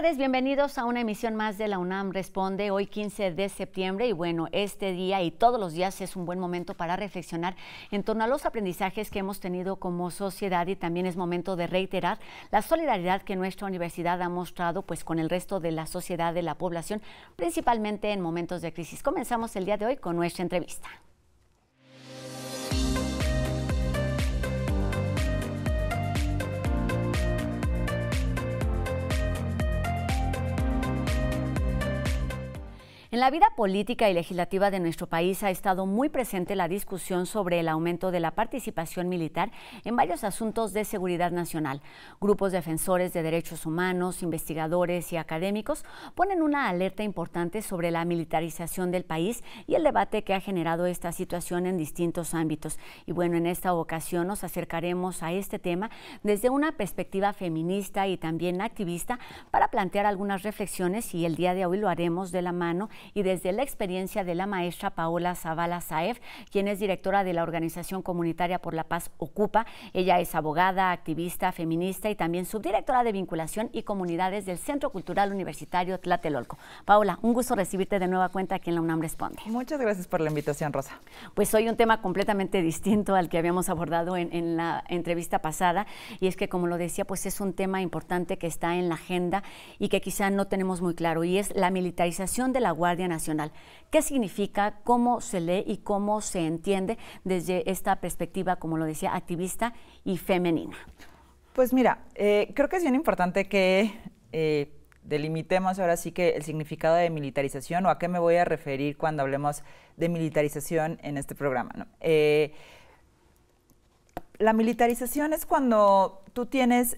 tardes, bienvenidos a una emisión más de la UNAM Responde, hoy 15 de septiembre y bueno, este día y todos los días es un buen momento para reflexionar en torno a los aprendizajes que hemos tenido como sociedad y también es momento de reiterar la solidaridad que nuestra universidad ha mostrado pues con el resto de la sociedad, de la población, principalmente en momentos de crisis. Comenzamos el día de hoy con nuestra entrevista. En la vida política y legislativa de nuestro país ha estado muy presente la discusión sobre el aumento de la participación militar en varios asuntos de seguridad nacional. Grupos defensores de derechos humanos, investigadores y académicos ponen una alerta importante sobre la militarización del país y el debate que ha generado esta situación en distintos ámbitos. Y bueno, en esta ocasión nos acercaremos a este tema desde una perspectiva feminista y también activista para plantear algunas reflexiones y el día de hoy lo haremos de la mano y desde la experiencia de la maestra Paola Zavala Saef, quien es directora de la Organización Comunitaria por la Paz Ocupa. Ella es abogada, activista, feminista y también subdirectora de vinculación y comunidades del Centro Cultural Universitario Tlatelolco. Paola, un gusto recibirte de nueva cuenta aquí en la UNAM Responde. Muchas gracias por la invitación, Rosa. Pues hoy un tema completamente distinto al que habíamos abordado en, la entrevista pasada y es que, como lo decía, pues es un tema importante que está en la agenda y que quizá no tenemos muy claro y es la militarización de la Guardia Nacional. ¿Qué significa? ¿Cómo se lee y cómo se entiende desde esta perspectiva, como lo decía, activista y femenina? Pues mira, eh, creo que es bien importante que eh, delimitemos ahora sí que el significado de militarización o a qué me voy a referir cuando hablemos de militarización en este programa. Eh, la militarización es cuando tú tienes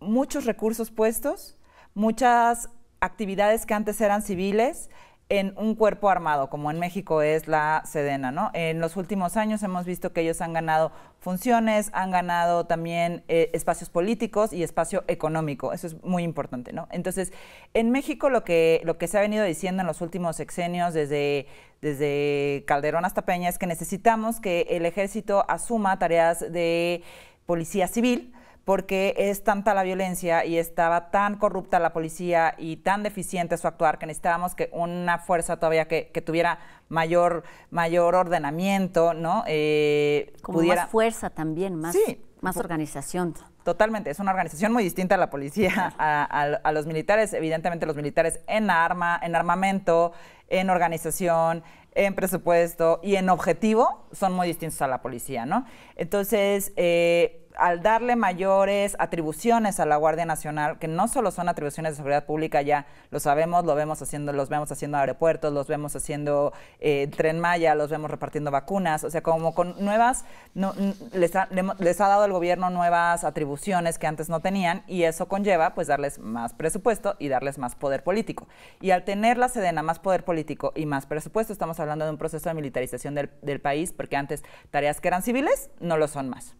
muchos recursos puestos, muchas actividades que antes eran civiles, en un cuerpo armado, como en México es la Sedena, ¿no? En los últimos años hemos visto que ellos han ganado funciones, han ganado también eh, espacios políticos y espacio económico. Eso es muy importante, ¿no? Entonces, en México lo que, lo que se ha venido diciendo en los últimos sexenios, desde, desde Calderón hasta Peña, es que necesitamos que el ejército asuma tareas de policía civil, porque es tanta la violencia y estaba tan corrupta la policía y tan deficiente su actuar que necesitábamos que una fuerza todavía que, tuviera mayor, mayor ordenamiento, ¿no? Eh, Como más fuerza también, más, más organización. Totalmente, es una organización muy distinta a la policía, a, los militares, evidentemente los militares en arma, en armamento, en organización, en presupuesto y en objetivo son muy distintos a la policía, ¿no? Entonces, eh, al darle mayores atribuciones a la Guardia Nacional, que no solo son atribuciones de seguridad pública, ya lo sabemos, lo vemos haciendo, los vemos haciendo aeropuertos, los vemos haciendo eh, tren Maya, los vemos repartiendo vacunas, o sea, como con nuevas, les, ha, dado el gobierno nuevas atribuciones que antes no tenían y eso conlleva pues darles más presupuesto y darles más poder político. Y al tener la Sedena más poder político y más presupuesto, estamos hablando de un proceso de militarización del país, porque antes tareas que eran civiles no lo son más.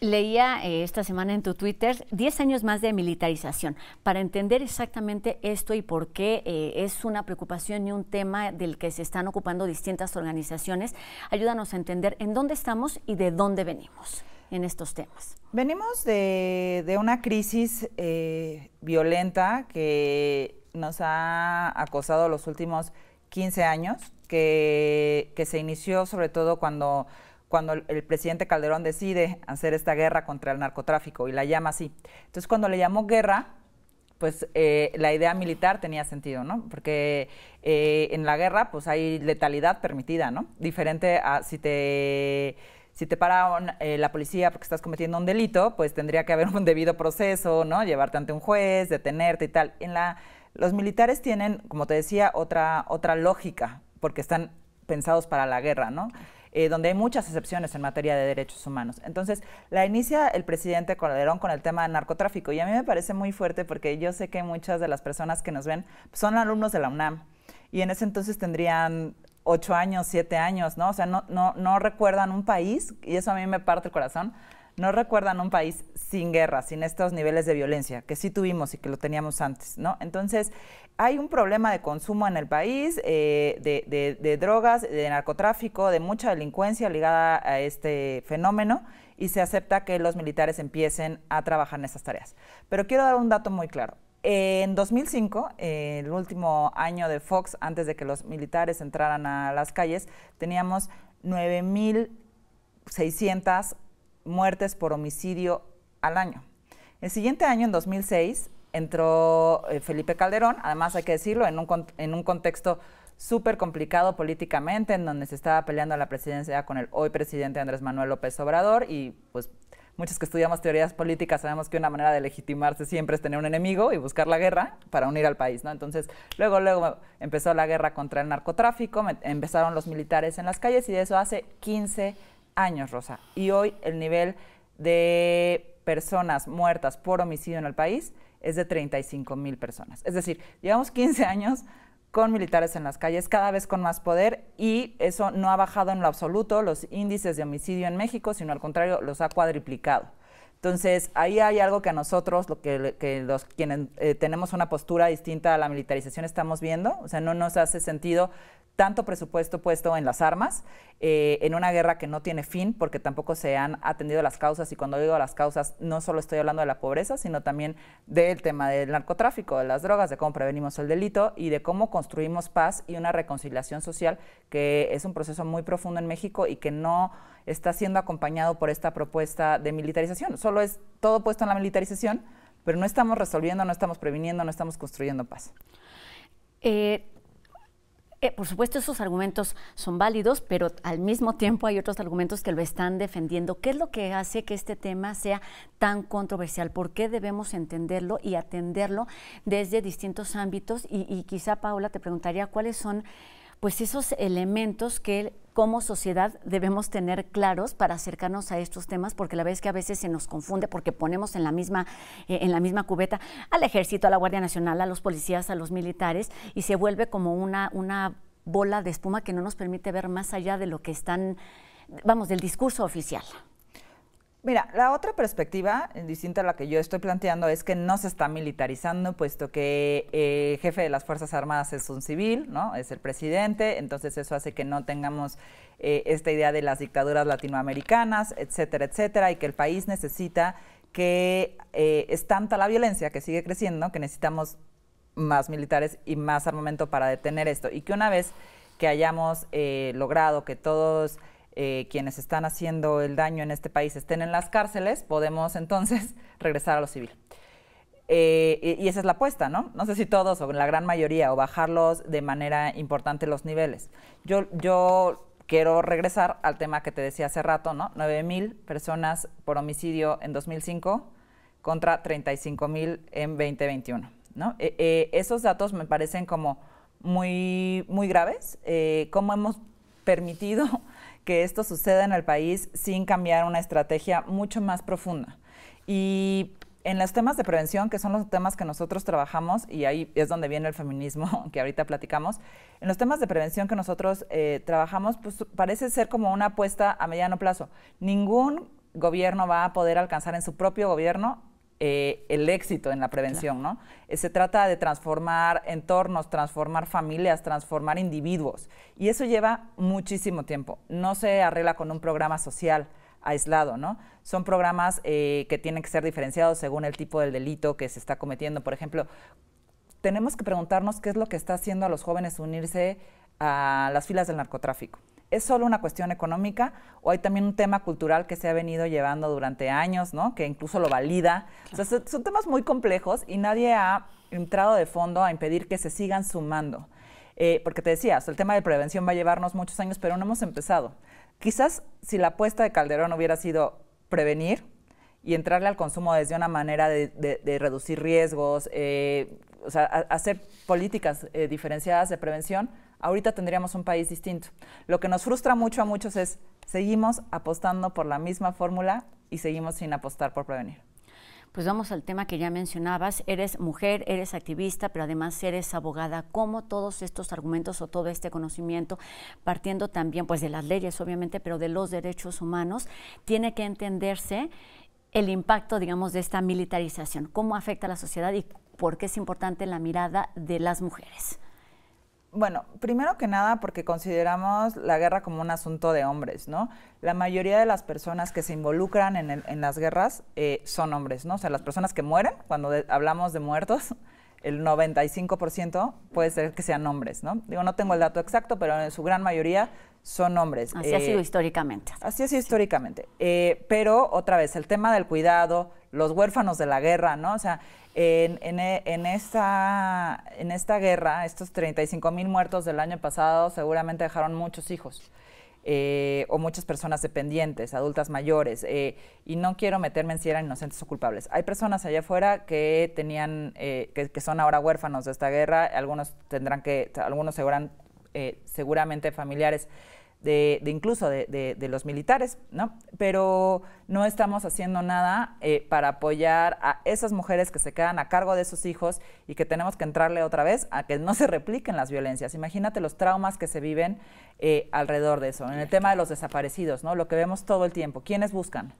Leía eh, esta semana en tu Twitter 10 años más de militarización. Para entender exactamente esto y por qué eh, es una preocupación y un tema del que se están ocupando distintas organizaciones, ayúdanos a entender en dónde estamos y de dónde venimos en estos temas. Venimos de, una crisis eh, violenta que nos ha acosado los últimos 15 años, que se inició sobre todo cuando cuando el, presidente Calderón decide hacer esta guerra contra el narcotráfico y la llama así. Entonces, cuando le llamó guerra, pues eh, la idea militar tenía sentido, ¿no? Porque eh, en la guerra, pues hay letalidad permitida, ¿no? Diferente a si te si te para eh, la policía porque estás cometiendo un delito, pues tendría que haber un debido proceso, ¿no? Llevarte ante un juez, detenerte y tal. En la, los militares tienen, como te decía, otra, otra lógica, porque están pensados para la guerra, ¿no? Eh, donde hay muchas excepciones en materia de derechos humanos. Entonces, la inicia el presidente Calderón con el tema de narcotráfico y a mí me parece muy fuerte porque yo sé que muchas de las personas que nos ven son alumnos de la UNAM y en ese entonces tendrían ocho años, siete años, ¿no? O sea, no, no, no recuerdan un país, y eso a mí me parte el corazón, no recuerdan un país sin guerra, sin estos niveles de violencia que sí tuvimos y que lo teníamos antes, ¿no? Entonces, hay un problema de consumo en el país, eh, de, drogas, de narcotráfico, de mucha delincuencia ligada a este fenómeno y se acepta que los militares empiecen a trabajar en esas tareas. Pero quiero dar un dato muy claro. En 2005, eh, el último año de Fox, antes de que los militares entraran a las calles, teníamos 9.600 muertes por homicidio al año. El siguiente año, en 2006, entró eh, Felipe Calderón, además hay que decirlo, en un, en un contexto súper complicado políticamente, en donde se estaba peleando la presidencia con el hoy presidente Andrés Manuel López Obrador y pues muchos que estudiamos teorías políticas sabemos que una manera de legitimarse siempre es tener un enemigo y buscar la guerra para unir al país, ¿no? Entonces, luego, luego empezó la guerra contra el narcotráfico, empezaron los militares en las calles y de eso hace 15 años, Rosa. Y hoy el nivel de personas muertas por homicidio en el país es de 35 mil personas. Es decir, llevamos 15 años con militares en las calles, cada vez con más poder y eso no ha bajado en lo absoluto los índices de homicidio en México, sino al contrario, los ha cuadriplicado. Entonces, ahí hay algo que a nosotros, lo que, los quienes eh, tenemos una postura distinta a la militarización estamos viendo, o sea, no nos hace sentido tanto presupuesto puesto en las armas, eh, en una guerra que no tiene fin, porque tampoco se han atendido las causas. Y cuando digo las causas, no solo estoy hablando de la pobreza, sino también del tema del narcotráfico, de las drogas, de cómo prevenimos el delito y de cómo construimos paz y una reconciliación social, que es un proceso muy profundo en México y que no está siendo acompañado por esta propuesta de militarización. Solo es todo puesto en la militarización, pero no estamos resolviendo, no estamos previniendo, no estamos construyendo paz. Eh, eh, por supuesto, esos argumentos son válidos, pero al mismo tiempo hay otros argumentos que lo están defendiendo. ¿Qué es lo que hace que este tema sea tan controversial? ¿Por qué debemos entenderlo y atenderlo desde distintos ámbitos? Y, quizá, Paula, te preguntaría cuáles son pues esos elementos que como sociedad debemos tener claros para acercarnos a estos temas, porque la verdad es que a veces se nos confunde porque ponemos en la misma, eh, en la misma cubeta al ejército, a la Guardia Nacional, a los policías, a los militares, y se vuelve como una, una bola de espuma que no nos permite ver más allá de lo que están, vamos, del discurso oficial. Mira, la otra perspectiva, eh, distinta a la que yo estoy planteando, es que no se está militarizando, puesto que el eh, jefe de las Fuerzas Armadas es un civil, ¿no? Es el presidente, entonces eso hace que no tengamos eh, esta idea de las dictaduras latinoamericanas, etcétera, etcétera, y que el país necesita que eh, es tanta la violencia que sigue creciendo que necesitamos más militares y más armamento para detener esto. Y que una vez que hayamos logrado que todos eh, quienes están haciendo el daño en este país estén en las cárceles, podemos entonces regresar a lo civil. Eh, y esa es la apuesta, ¿no? No sé si todos o la gran mayoría, o bajarlos de manera importante los niveles. Yo, yo quiero regresar al tema que te decía hace rato, ¿no? 9.000 mil personas por homicidio en 2005 contra 35.000 en 2021, ¿no? Eh, esos datos me parecen como muy, muy graves. ¿Cómo hemos permitido que esto suceda en el país sin cambiar una estrategia mucho más profunda. Y en los temas de prevención, que son los temas que nosotros trabajamos, y ahí es donde viene el feminismo que ahorita platicamos, en los temas de prevención que nosotros eh, trabajamos, pues parece ser como una apuesta a mediano plazo. Ningún gobierno va a poder alcanzar en su propio gobierno eh, el éxito en la prevención, ¿no? se trata de transformar entornos, transformar familias, transformar individuos. Y eso lleva muchísimo tiempo. No se arregla con un programa social aislado, ¿no? Son programas eh, que tienen que ser diferenciados según el tipo del delito que se está cometiendo. Por ejemplo, tenemos que preguntarnos qué es lo que está haciendo a los jóvenes unirse a las filas del narcotráfico. ¿Es solo una cuestión económica o hay también un tema cultural que se ha venido llevando durante años, que incluso lo valida? son temas muy complejos y nadie ha entrado de fondo a impedir que se sigan sumando. Eh, porque te decía, el tema de prevención va a llevarnos muchos años, pero no hemos empezado. Quizás si la apuesta de Calderón hubiera sido prevenir y entrarle al consumo desde una manera de, reducir riesgos, eh, o sea, hacer políticas eh, diferenciadas de prevención, ahorita tendríamos un país distinto. Lo que nos frustra mucho a muchos es, seguimos apostando por la misma fórmula y seguimos sin apostar por prevenir. Pues vamos al tema que ya mencionabas. Eres mujer, eres activista, pero además eres abogada. ¿Cómo todos estos argumentos o todo este conocimiento, partiendo también pues de las leyes, obviamente, pero de los derechos humanos, tiene que entenderse el impacto, digamos, de esta militarización? ¿Cómo afecta a la sociedad y por qué es importante la mirada de las mujeres? Bueno, primero que nada porque consideramos la guerra como un asunto de hombres, ¿no? La mayoría de las personas que se involucran en, las guerras eh, son hombres, ¿no? O sea, las personas que mueren, cuando hablamos de muertos, el 95% puede ser que sean hombres, ¿no? Digo, no tengo el dato exacto, pero en su gran mayoría son hombres. Así ha sido eh, históricamente. Así ha sido históricamente. Eh, pero, otra vez, el tema del cuidado, los huérfanos de la guerra, ¿no? O sea, en, e, esta, en esta guerra, estos 35 mil muertos del año pasado seguramente dejaron muchos hijos. Eh, o muchas personas dependientes, adultas mayores, eh, y no quiero meterme en si eran inocentes o culpables. Hay personas allá afuera que tenían, eh, que, son ahora huérfanos de esta guerra, algunos tendrán que, algunos seguramente familiares de, incluso de, los militares, ¿no? Pero no estamos haciendo nada eh, para apoyar a esas mujeres que se quedan a cargo de sus hijos y que tenemos que entrarle otra vez a que no se repliquen las violencias. Imagínate los traumas que se viven eh, alrededor de eso. En el tema de los desaparecidos, ¿no? Lo que vemos todo el tiempo. ¿Quiénes buscan?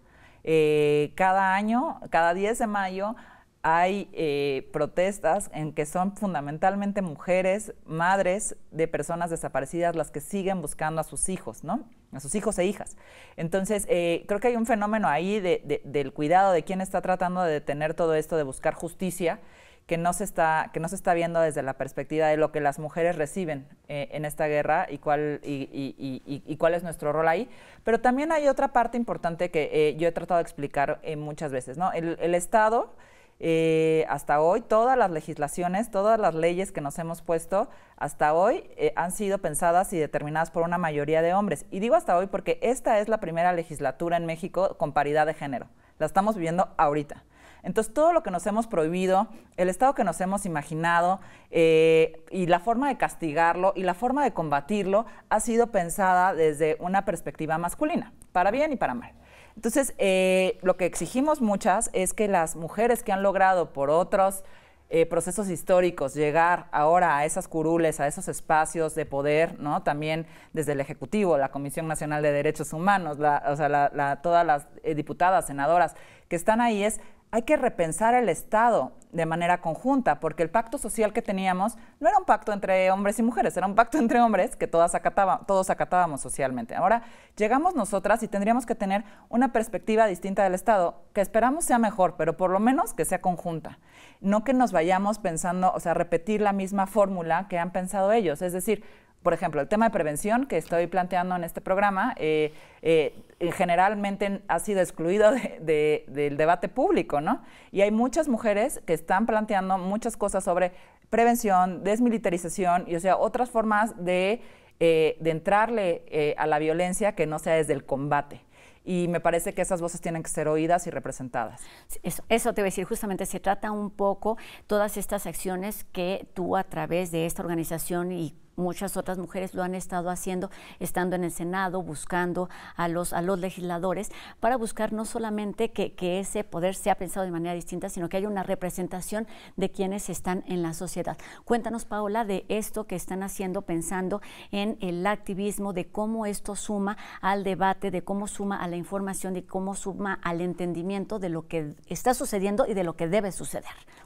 Eh, cada año, cada 10 de mayo, hay eh, protestas en que son fundamentalmente mujeres, madres de personas desaparecidas, las que siguen buscando a sus hijos, ¿no? A sus hijos e hijas. Entonces, eh, creo que hay un fenómeno ahí del cuidado de quién está tratando de detener todo esto, de buscar justicia, que no se está, que no se está viendo desde la perspectiva de lo que las mujeres reciben eh, en esta guerra y cuál, y, cuál es nuestro rol ahí. Pero también hay otra parte importante que yo he tratado de explicar muchas veces, ¿no? el Estado eh, hasta hoy todas las legislaciones, todas las leyes que nos hemos puesto hasta hoy eh, han sido pensadas y determinadas por una mayoría de hombres. Y digo hasta hoy porque esta es la primera legislatura en México con paridad de género. La estamos viviendo ahorita. Entonces, todo lo que nos hemos prohibido, el Estado que nos hemos imaginado eh, y la forma de castigarlo y la forma de combatirlo ha sido pensada desde una perspectiva masculina, para bien y para mal. Entonces, eh, lo que exigimos muchas es que las mujeres que han logrado por otros eh, procesos históricos llegar ahora a esas curules, a esos espacios de poder, ¿no? También desde el Ejecutivo, la Comisión Nacional de Derechos Humanos, o sea, todas las eh, diputadas, senadoras que están ahí, es hay que repensar el Estado de manera conjunta, porque el pacto social que teníamos no era un pacto entre hombres y mujeres, era un pacto entre hombres que todos acatábamos socialmente. Ahora llegamos nosotras y tendríamos que tener una perspectiva distinta del Estado, que esperamos sea mejor, pero por lo menos que sea conjunta. No que nos vayamos pensando, o sea, repetir la misma fórmula que han pensado ellos. Es decir, por ejemplo, el tema de prevención que estoy planteando en este programa, eh, eh, generalmente ha sido excluido del debate público, ¿no? Y hay muchas mujeres que están planteando muchas cosas sobre prevención, desmilitarización y, o sea, otras formas de, eh, entrarle a la violencia que no sea desde el combate y me parece que esas voces tienen que ser oídas y representadas. Eso, eso, te voy a decir, justamente se trata un poco todas estas acciones que tú a través de esta organización y muchas otras mujeres lo han estado haciendo, estando en el Senado, buscando a los, a los legisladores, para buscar no solamente que, que ese poder sea pensado de manera distinta, sino que haya una representación de quienes están en la sociedad. Cuéntanos, Paola, de esto que están haciendo pensando en el activismo, de cómo esto suma al debate, de cómo suma a la información, de cómo suma al entendimiento de lo que está sucediendo y de lo que debe suceder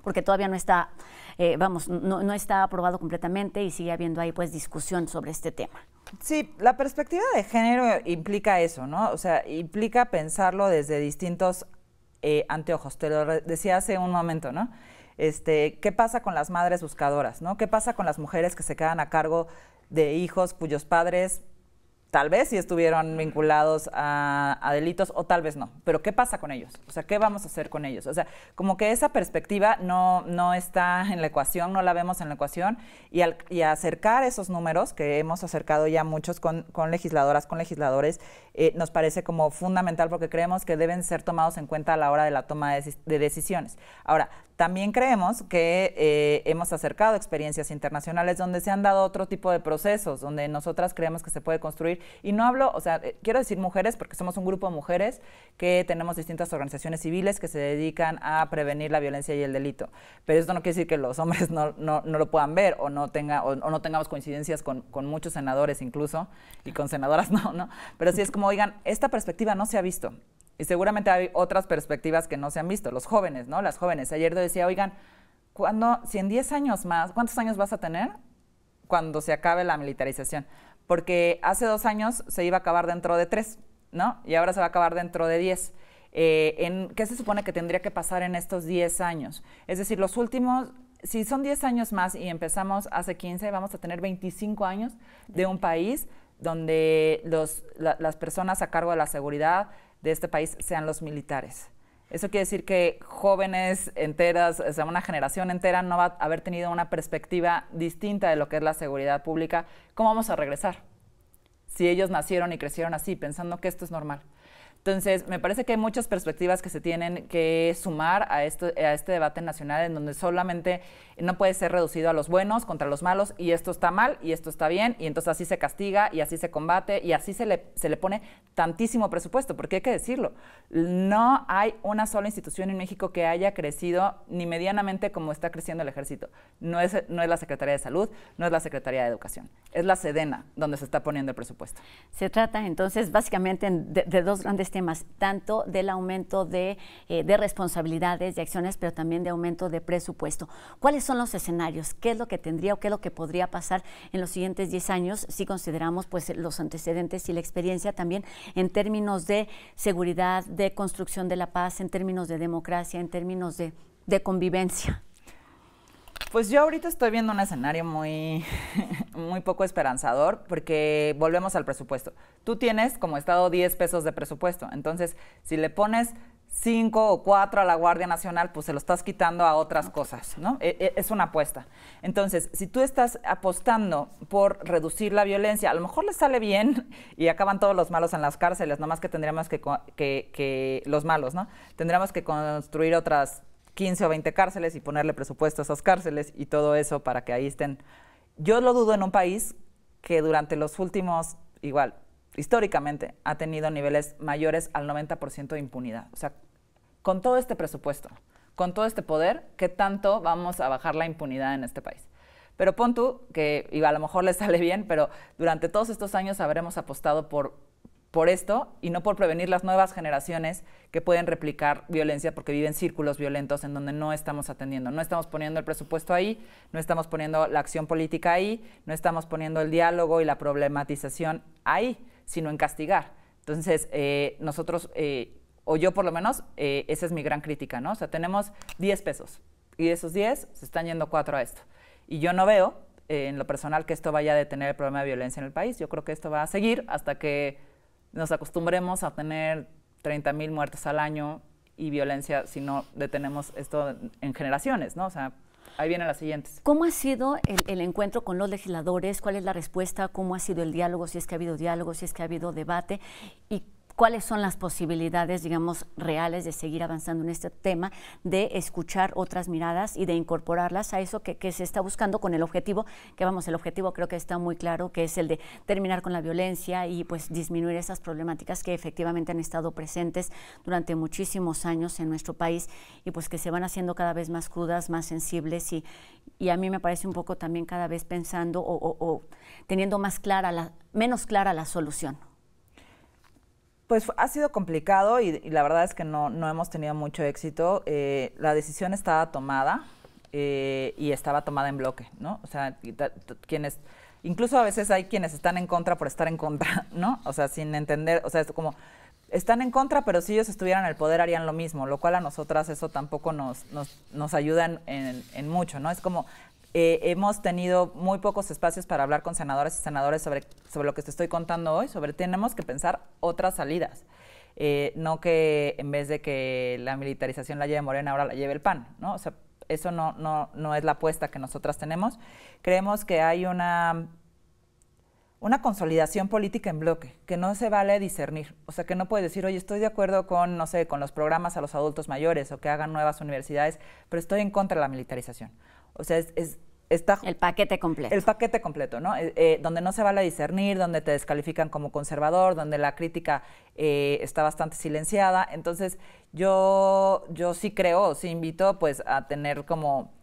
porque todavía no está, eh, vamos, no, está aprobado completamente y sigue habiendo ahí pues discusión sobre este tema. Sí, la perspectiva de género implica eso, ¿no? O sea, implica pensarlo desde distintos eh, anteojos. Te lo decía hace un momento, ¿no? Este, ¿Qué pasa con las madres buscadoras, ¿no? ¿Qué pasa con las mujeres que se quedan a cargo de hijos cuyos padres tal vez si estuvieron vinculados a, delitos o tal vez no. Pero ¿qué pasa con ellos? O sea, ¿qué vamos a hacer con ellos? O sea, como que esa perspectiva no, no está en la ecuación, no la vemos en la ecuación. Y, acercar esos números, que hemos acercado ya muchos con, legisladoras, con legisladores, eh, nos parece como fundamental porque creemos que deben ser tomados en cuenta a la hora de la toma de, de decisiones. Ahora, también creemos que eh, hemos acercado experiencias internacionales donde se han dado otro tipo de procesos, donde nosotras creemos que se puede construir. Y no hablo, o sea, eh, quiero decir mujeres porque somos un grupo de mujeres que tenemos distintas organizaciones civiles que se dedican a prevenir la violencia y el delito. Pero esto no quiere decir que los hombres no, no, no lo puedan ver o no, tenga, o, no tengamos coincidencias con, con, muchos senadores incluso y con senadoras no, ¿no? Pero sí es como, oigan, esta perspectiva no se ha visto. Y seguramente hay otras perspectivas que no se han visto, los jóvenes, ¿no? Las jóvenes. Ayer decía, oigan, cuando, si en 10 años más, ¿cuántos años vas a tener cuando se acabe la militarización? Porque hace dos años se iba a acabar dentro de tres, ¿no? Y ahora se va a acabar dentro de 10. Eh, en, ¿Qué se supone que tendría que pasar en estos 10 años? Es decir, los últimos, si son 10 años más y empezamos hace 15, vamos a tener 25 años de un país donde las personas a cargo de la seguridad de este país sean los militares. Eso quiere decir que jóvenes enteras, o sea, una generación entera no va a haber tenido una perspectiva distinta de lo que es la seguridad pública. ¿Cómo vamos a regresar? Si ellos nacieron y crecieron así, pensando que esto es normal. Entonces, me parece que hay muchas perspectivas que se tienen que sumar a, esto, a este debate nacional en donde solamente no puede ser reducido a los buenos contra los malos y esto está mal y esto está bien y entonces así se castiga y así se combate y así se le, se le pone tantísimo presupuesto, porque hay que decirlo, no hay una sola institución en México que haya crecido ni medianamente como está creciendo el ejército. No es, no es la Secretaría de Salud, no es la Secretaría de Educación, es la Sedena donde se está poniendo el presupuesto. Se trata entonces básicamente de dos grandes temas, tanto del aumento eh, de, responsabilidades de acciones, pero también de aumento de presupuesto. ¿Cuáles son los escenarios? ¿Qué es lo que tendría o qué es lo que podría pasar en los siguientes 10 años si consideramos pues, los antecedentes y la experiencia también en términos de seguridad, de construcción de la paz, en términos de democracia, en términos de convivencia? Pues yo ahorita estoy viendo un escenario muy muy poco esperanzador porque volvemos al presupuesto. Tú tienes como Estado 10 pesos de presupuesto, entonces si le pones 5 o 4 a la Guardia Nacional, pues se lo estás quitando a otras cosas, ¿no? E, e, es una apuesta. Entonces, si tú estás apostando por reducir la violencia, a lo mejor les sale bien y acaban todos los malos en las cárceles, nomás que tendríamos que, que, los malos, ¿no? Tendríamos que construir otras 15 o 20 cárceles y ponerle presupuesto a esas cárceles y todo eso para que ahí estén yo lo dudo en un país que durante los últimos, igual, históricamente, ha tenido niveles mayores al 90% de impunidad. O sea, con todo este presupuesto, con todo este poder, ¿qué tanto vamos a bajar la impunidad en este país? Pero pon tú, que a lo mejor le sale bien, pero durante todos estos años habremos apostado por por esto y no por prevenir las nuevas generaciones que pueden replicar violencia porque viven círculos violentos en donde no estamos atendiendo, no estamos poniendo el presupuesto ahí, no estamos poniendo la acción política ahí, no estamos poniendo el diálogo y la problematización ahí, sino en castigar. Entonces, eh, nosotros, eh, o yo por lo menos, eh, esa es mi gran crítica, ¿no? O sea, tenemos 10 pesos y de esos 10 se están yendo 4 a esto. Y yo no veo, en lo personal, que esto vaya a detener el problema de violencia en el país. Yo creo que esto va a seguir hasta que nos acostumbremos a tener 30.000 muertes al año y violencia si no detenemos esto en generaciones, ¿no? O sea, ahí vienen las siguientes. ¿Cómo ha sido el, el, encuentro con los legisladores? ¿Cuál es la respuesta? ¿Cómo ha sido el diálogo? Si es que ha habido diálogo, si es que ha habido debate. ¿Y cuáles son las posibilidades, digamos, reales de seguir avanzando en este tema, de escuchar otras miradas y de incorporarlas a eso que, se está buscando con el objetivo, que vamos, el objetivo creo que está muy claro, que es el de terminar con la violencia y pues disminuir esas problemáticas que efectivamente han estado presentes durante muchísimos años en nuestro país y pues que se van haciendo cada vez más crudas, más sensibles y, y a mí me parece un poco también cada vez pensando o, teniendo más clara menos clara la solución. Pues ha sido complicado y, la verdad es que no, no hemos tenido mucho éxito. Eh, la decisión estaba tomada eh, y estaba tomada en bloque, ¿no? O sea, quienes incluso a veces hay quienes están en contra por estar en contra, ¿no? O sea, sin entender, o sea, es como están en contra, pero si ellos estuvieran en el poder harían lo mismo, lo cual a nosotras eso tampoco nos, nos, nos ayuda en, en, en, mucho, ¿no? Es como eh, hemos tenido muy pocos espacios para hablar con senadores y senadores sobre, lo que te estoy contando hoy, sobre tenemos que pensar otras salidas. Eh, no que en vez de que la militarización la lleve Morena, ahora la lleve el PAN, O sea, eso no, no, no es la apuesta que nosotras tenemos. Creemos que hay una, una consolidación política en bloque, que no se vale discernir. O sea, que no puede decir, oye, estoy de acuerdo con, no sé, con los programas a los adultos mayores o que hagan nuevas universidades, pero estoy en contra de la militarización. O sea, es, Está, el paquete completo. El paquete completo, ¿no? Eh, eh, donde no se vale discernir, donde te descalifican como conservador, donde la crítica eh, está bastante silenciada. Entonces, yo, yo sí creo, sí invito pues a tener como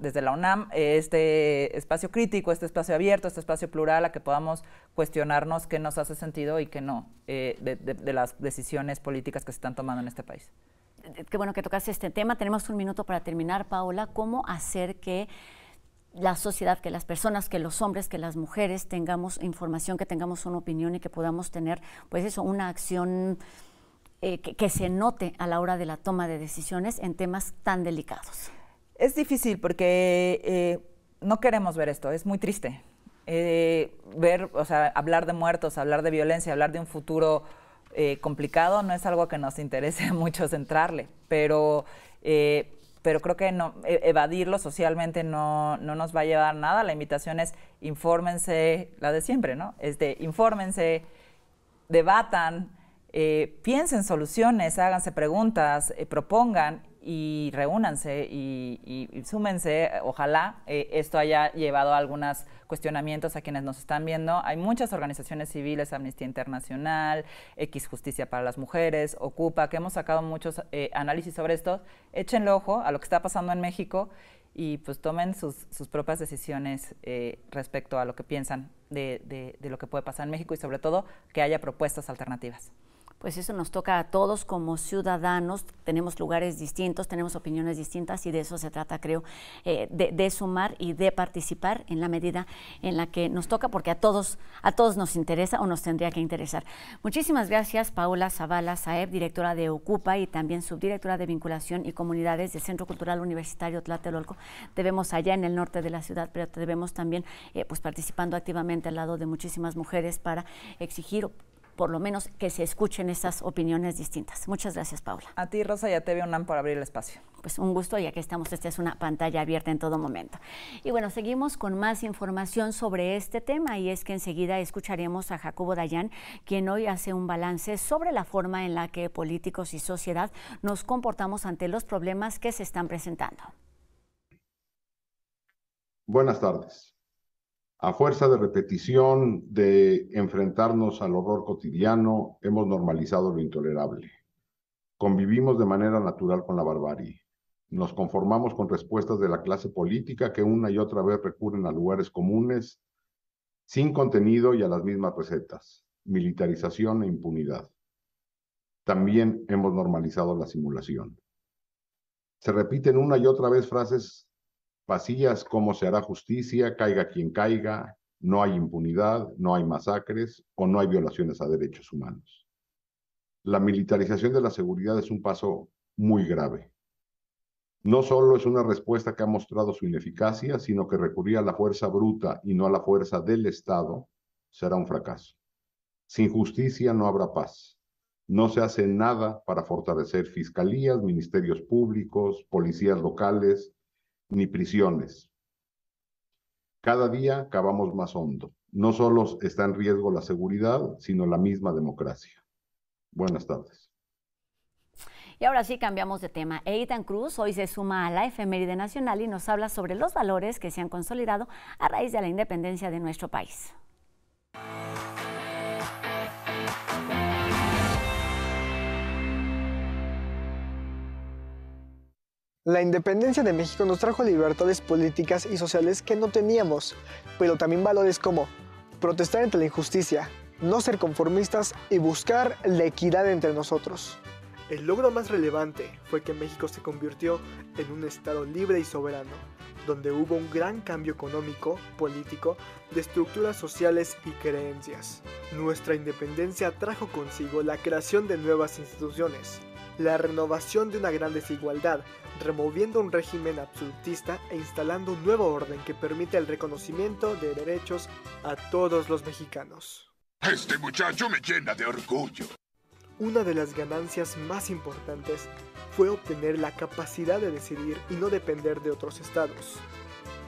desde la UNAM, este espacio crítico, este espacio abierto, este espacio plural, a que podamos cuestionarnos qué nos hace sentido y qué no de las decisiones políticas que se están tomando en este país qué bueno que tocaste este tema. Tenemos un minuto para terminar, Paola. ¿Cómo hacer que la sociedad, que las personas, que los hombres, que las mujeres tengamos información, que tengamos una opinión y que podamos tener, pues eso, una acción eh, que, se note a la hora de la toma de decisiones en temas tan delicados? Es difícil porque eh, no queremos ver esto, es muy triste. Eh, ver, o sea, hablar de muertos, hablar de violencia, hablar de un futuro eh, complicado, no es algo que nos interese mucho centrarle pero, eh, pero creo que no, e, evadirlo socialmente no, no, nos va a llevar nada. La invitación es infórmense, la de siempre, ¿no? Este, infórmense, debatan, eh, piensen soluciones, háganse preguntas, eh, propongan y reúnanse y, súmense. Ojalá eh, esto haya llevado a algunos cuestionamientos a quienes nos están viendo. Hay muchas organizaciones civiles, Amnistía Internacional, X Justicia para las Mujeres, Ocupa, que hemos sacado muchos eh, análisis sobre esto. Échenle ojo a lo que está pasando en México y pues tomen sus, sus propias decisiones eh, respecto a lo que piensan de, de lo que puede pasar en México y sobre todo que haya propuestas alternativas pues eso nos toca a todos como ciudadanos, tenemos lugares distintos, tenemos opiniones distintas y de eso se trata, creo, eh, de, sumar y de participar en la medida en la que nos toca, porque a todos, a todos nos interesa o nos tendría que interesar. Muchísimas gracias, Paula Zavala Saeb, directora de Ocupa y también subdirectora de Vinculación y Comunidades del Centro Cultural Universitario Tlatelolco. debemos allá en el norte de la ciudad, pero debemos también eh, pues participando activamente al lado de muchísimas mujeres para exigir por lo menos que se escuchen estas opiniones distintas. Muchas gracias, Paula. A ti, Rosa, y a TV UNAM por abrir el espacio. Pues un gusto, ya que estamos, esta es una pantalla abierta en todo momento. Y bueno, seguimos con más información sobre este tema y es que enseguida escucharemos a Jacobo Dayan, quien hoy hace un balance sobre la forma en la que políticos y sociedad nos comportamos ante los problemas que se están presentando. Buenas tardes. A fuerza de repetición, de enfrentarnos al horror cotidiano, hemos normalizado lo intolerable. Convivimos de manera natural con la barbarie. Nos conformamos con respuestas de la clase política que una y otra vez recurren a lugares comunes, sin contenido y a las mismas recetas, militarización e impunidad. También hemos normalizado la simulación. Se repiten una y otra vez frases vacías, cómo se hará justicia, caiga quien caiga, no hay impunidad, no hay masacres o no hay violaciones a derechos humanos. La militarización de la seguridad es un paso muy grave. No solo es una respuesta que ha mostrado su ineficacia, sino que recurrir a la fuerza bruta y no a la fuerza del Estado será un fracaso. Sin justicia no habrá paz. No se hace nada para fortalecer fiscalías, ministerios públicos, policías locales, ni prisiones. Cada día cavamos más hondo. No solo está en riesgo la seguridad, sino la misma democracia. Buenas tardes. Y ahora sí cambiamos de tema. Eitan Cruz hoy se suma a la efeméride nacional y nos habla sobre los valores que se han consolidado a raíz de la independencia de nuestro país. La independencia de México nos trajo libertades políticas y sociales que no teníamos, pero también valores como protestar ante la injusticia, no ser conformistas y buscar la equidad entre nosotros. El logro más relevante fue que México se convirtió en un Estado libre y soberano, donde hubo un gran cambio económico, político, de estructuras sociales y creencias. Nuestra independencia trajo consigo la creación de nuevas instituciones, la renovación de una gran desigualdad, removiendo un régimen absolutista e instalando un nuevo orden que permite el reconocimiento de derechos a todos los mexicanos. Este muchacho me llena de orgullo. Una de las ganancias más importantes fue obtener la capacidad de decidir y no depender de otros estados.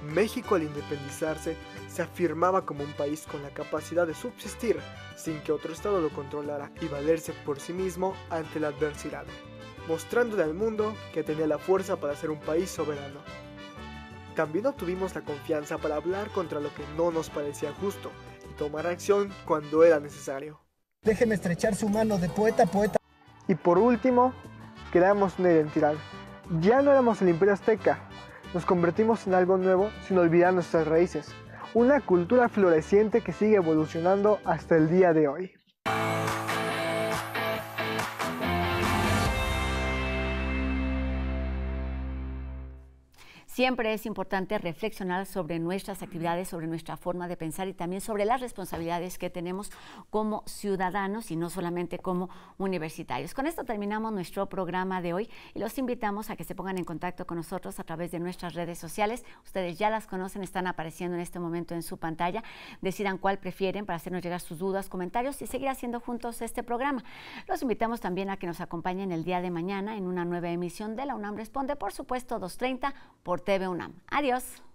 México al independizarse se afirmaba como un país con la capacidad de subsistir sin que otro Estado lo controlara y valerse por sí mismo ante la adversidad, mostrándole al mundo que tenía la fuerza para ser un país soberano. También obtuvimos la confianza para hablar contra lo que no nos parecía justo y tomar acción cuando era necesario. Déjeme estrechar su mano de poeta a poeta. Y por último, creamos una identidad. Ya no éramos el imperio azteca, nos convertimos en algo nuevo sin olvidar nuestras raíces una cultura floreciente que sigue evolucionando hasta el día de hoy. Siempre es importante reflexionar sobre nuestras actividades, sobre nuestra forma de pensar y también sobre las responsabilidades que tenemos como ciudadanos y no solamente como universitarios. Con esto terminamos nuestro programa de hoy y los invitamos a que se pongan en contacto con nosotros a través de nuestras redes sociales. Ustedes ya las conocen, están apareciendo en este momento en su pantalla. Decidan cuál prefieren para hacernos llegar sus dudas, comentarios y seguir haciendo juntos este programa. Los invitamos también a que nos acompañen el día de mañana en una nueva emisión de La UNAM Responde, por supuesto, 2.30 por veo TV UNAM. Adiós.